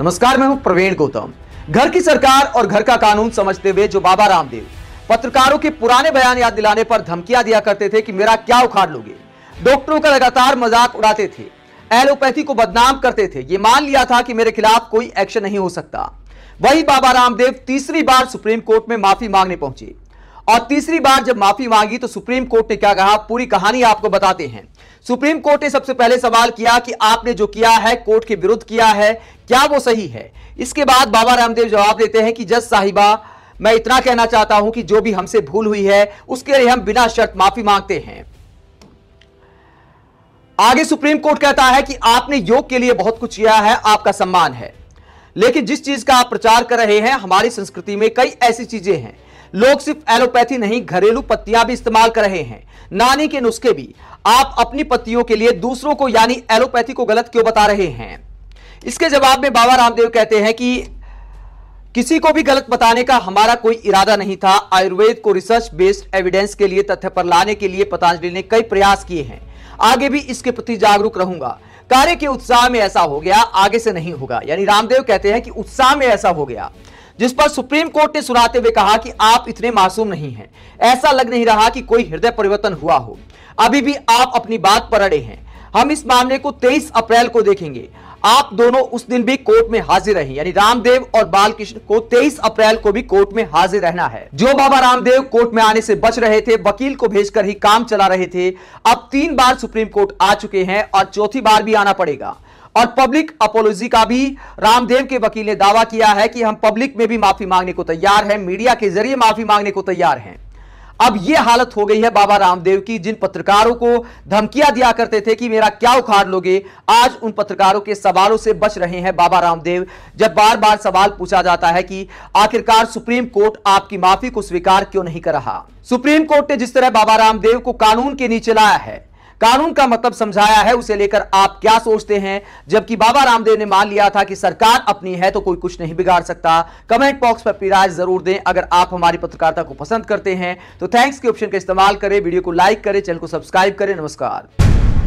नमस्कार मैं हूं प्रवीण गौतम घर की सरकार और घर का कानून समझते हुए जो बाबा रामदेव पत्रकारों के पुराने बयान याद दिलाने पर धमकियां दिया करते थे कि मेरा क्या उखाड़ लोगे डॉक्टरों का लगातार मजाक उड़ाते थे एलोपैथी को बदनाम करते थे ये मान लिया था कि मेरे खिलाफ कोई एक्शन नहीं हो सकता वही बाबा रामदेव तीसरी बार सुप्रीम कोर्ट में माफी मांगने पहुंचे और तीसरी बार जब माफी मांगी तो सुप्रीम कोर्ट ने क्या कहा पूरी कहानी आपको बताते हैं सुप्रीम कोर्ट ने सबसे पहले सवाल किया कि आपने जो किया है कोर्ट के विरुद्ध किया है क्या वो सही है इसके बाद बाबा रामदेव जवाब देते हैं कि जज साहिबा मैं इतना कहना चाहता हूं कि जो भी हमसे भूल हुई है उसके लिए हम बिना शर्त माफी मांगते हैं आगे सुप्रीम कोर्ट कहता है कि आपने योग के लिए बहुत कुछ किया है आपका सम्मान है लेकिन जिस चीज का आप प्रचार कर रहे हैं हमारी संस्कृति में कई ऐसी चीजें हैं लोग सिर्फ एलोपैथी नहीं घरेलू पत्तियां भी इस्तेमाल कर रहे हैं नानी के नुस्खे भी आप अपनी पत्तियों के लिए दूसरों को यानी एलोपैथी को गलत क्यों बता रहे हैं इसके जवाब में बाबा रामदेव कहते हैं कि किसी को भी गलत बताने का हमारा कोई इरादा नहीं था आयुर्वेद को रिसर्च बेस्ड एविडेंस के लिए तथ्य पर लाने के लिए पतंजलि ने कई प्रयास किए हैं आगे भी इसके प्रति जागरूक रहूंगा कार्य के उत्साह में ऐसा हो गया आगे से नहीं होगा यानी रामदेव कहते हैं कि उत्साह में ऐसा हो गया जिस पर सुप्रीम कोर्ट ने सुनाते हुए कहा कि आप इतने मासूम नहीं हैं ऐसा लग नहीं रहा कि कोई हृदय परिवर्तन हुआ हो अभी भी आप अपनी बात पर अड़े हैं हम इस मामले को 23 अप्रैल को देखेंगे आप दोनों उस दिन भी कोर्ट में हाजिर रहे यानी रामदेव और बालकृष्ण को 23 अप्रैल को भी कोर्ट में हाजिर रहना है जो बाबा रामदेव कोर्ट में आने से बच रहे थे वकील को भेजकर ही काम चला रहे थे अब तीन बार सुप्रीम कोर्ट आ चुके हैं और चौथी बार भी आना पड़ेगा और पब्लिक अपोलॉजी का भी रामदेव के वकील ने दावा किया है कि हम पब्लिक में भी माफी मांगने को तैयार हैं मीडिया के जरिए माफी मांगने को तैयार हैं अब यह हालत हो गई है बाबा रामदेव की जिन पत्रकारों को धमकियां दिया करते थे कि मेरा क्या उखाड़ लोगे आज उन पत्रकारों के सवालों से बच रहे हैं बाबा रामदेव जब बार बार सवाल पूछा जाता है कि आखिरकार सुप्रीम कोर्ट आपकी माफी को स्वीकार क्यों नहीं कर रहा सुप्रीम कोर्ट ने जिस तरह बाबा रामदेव को कानून के नीचे लाया है कानून का मतलब समझाया है उसे लेकर आप क्या सोचते हैं जबकि बाबा रामदेव ने मान लिया था कि सरकार अपनी है तो कोई कुछ नहीं बिगाड़ सकता कमेंट बॉक्स पर अपनी राय जरूर दें अगर आप हमारी पत्रकारिता को पसंद करते हैं तो थैंक्स के ऑप्शन का इस्तेमाल करें वीडियो को लाइक करें चैनल को सब्सक्राइब करें नमस्कार